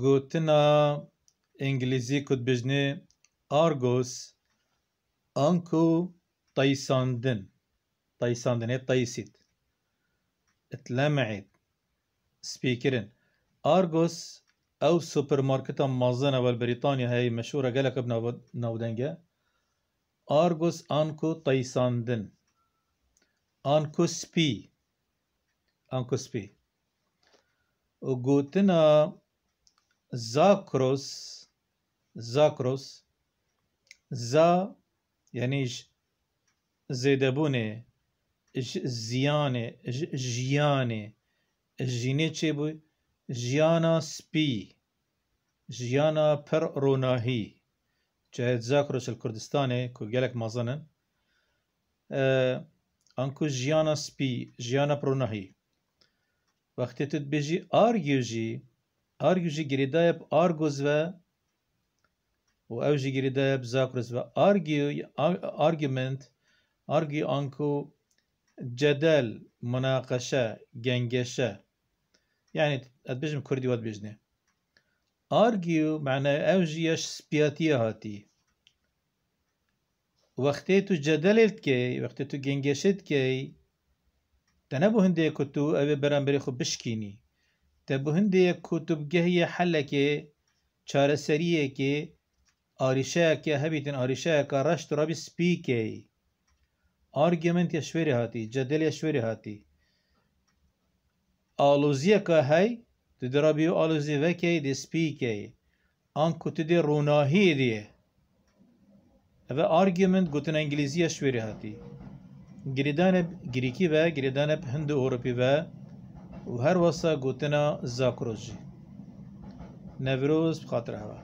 گوتنا انگلیزی کد بجنه آرگوس انکو طيساندن طيساندن هي طيسيت اتلمعت سبيكرن ارغوس او سوبر ماركت مازنا والبريطانيا هي مشهورة قالك ابن نودنجا ارغوس انكو طيساندن انكو سبي انكو سبي وقوتنا زاکروس زاکروس زا یعنی زیدبونه زیانه جیانه ژینه چه بوی ژیانا سپی ژیانا پر روناهی چه زاکروس کردستانه کو گلک مازنن انکو ژیانا سپی ژیانا پروناهی وقتی تو بجی آر گیوجی Argü jî girêdayeb Argos ve û ew jî girêdayeb Zakros ve argü argument argü anku cedel, münaqaşa, gengeşe. Yani edbejim Kurdî wat bêjne. Argü me'ne ew jî yeş spiyatiye hatî. Wextê tu cedelê dikey, wextê tu gengeşê dikey, te nebû hindê ku tu ew ê beremberê xwe bişkînî. Te bi hindê ki helekê ki arîşeyeke hebîtin arîşeyeka reş tu rabî spîkê argumentya şwerê hatî cedelya şwerê hatî aloziyeka hey tu dirabî alozî vekê dê spîkê an ku tu dê diye Ve argument gotin İngilizce şweri hati. Giridane Giriki ve giridane Hindu Avrupi ve و هر واسه گوتنا زاکروجی نوروز بخاطر هوا